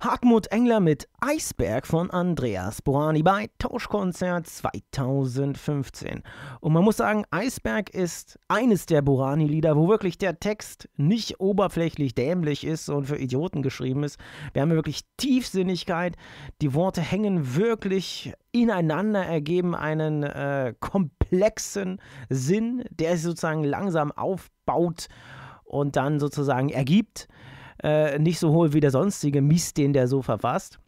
Hartmut Engler mit Eisberg von Andreas Borani bei Tauschkonzert 2015. Und man muss sagen, Eisberg ist eines der Borani-Lieder, wo wirklich der Text nicht oberflächlich dämlich ist und für Idioten geschrieben ist. Wir haben wirklich Tiefsinnigkeit. Die Worte hängen wirklich ineinander, ergeben einen äh, komplexen Sinn, der sich sozusagen langsam aufbaut und dann sozusagen ergibt. Äh, nicht so hohl wie der sonstige Mist, den der so verfasst.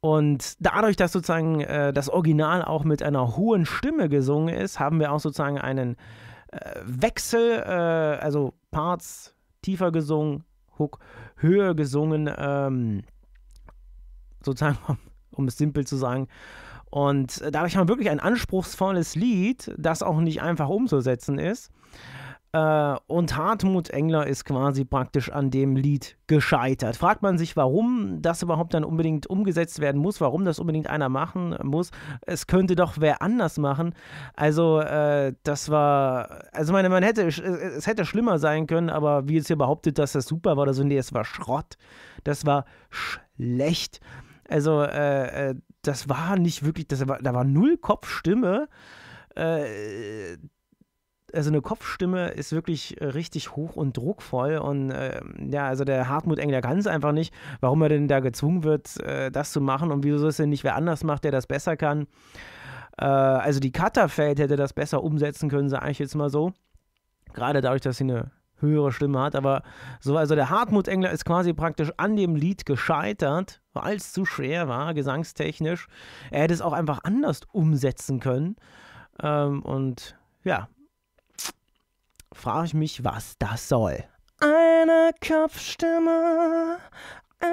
Und dadurch, dass sozusagen äh, das Original auch mit einer hohen Stimme gesungen ist, haben wir auch sozusagen einen äh, Wechsel, äh, also Parts tiefer gesungen, Hook höher gesungen, ähm, sozusagen, um es simpel zu sagen. Und dadurch haben wir wirklich ein anspruchsvolles Lied, das auch nicht einfach umzusetzen ist. Äh, und Hartmut Engler ist quasi praktisch an dem Lied gescheitert. Fragt man sich, warum das überhaupt dann unbedingt umgesetzt werden muss, warum das unbedingt einer machen muss. Es könnte doch wer anders machen. Also, äh, das war. Also, meine, man hätte, es hätte schlimmer sein können, aber wie es hier behauptet, dass das super war oder so, nee, es war Schrott. Das war schlecht. Also, äh, äh das war nicht wirklich, das war, da war null Kopfstimme äh, also eine Kopfstimme ist wirklich äh, richtig hoch und druckvoll und äh, ja, also der Hartmut Engler kann es einfach nicht, warum er denn da gezwungen wird, äh, das zu machen und wieso es denn nicht wer anders macht, der das besser kann. Äh, also die Cutterfeld hätte das besser umsetzen können, sage ich jetzt mal so. Gerade dadurch, dass sie eine höhere Stimme hat, aber so, also der Hartmut Engler ist quasi praktisch an dem Lied gescheitert, weil es zu schwer war, gesangstechnisch. Er hätte es auch einfach anders umsetzen können ähm, und ja, frage ich mich, was das soll. Eine Kopfstimme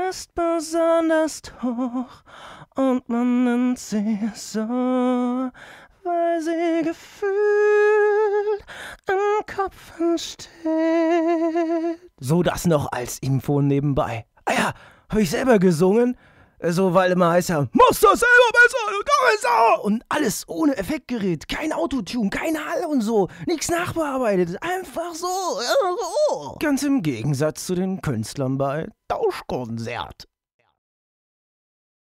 ist besonders hoch und man nennt sie so, weil sie gefühlt im Kopf entsteht. So das noch als Info nebenbei. Ah ja, habe ich selber gesungen? so, weil immer heißt ja, mach's das selber besser, du dumme Sau! Und alles ohne Effektgerät, kein Autotune, kein Hall und so, nichts nachbearbeitet, einfach so, so. Ganz im Gegensatz zu den Künstlern bei Tauschkonzert.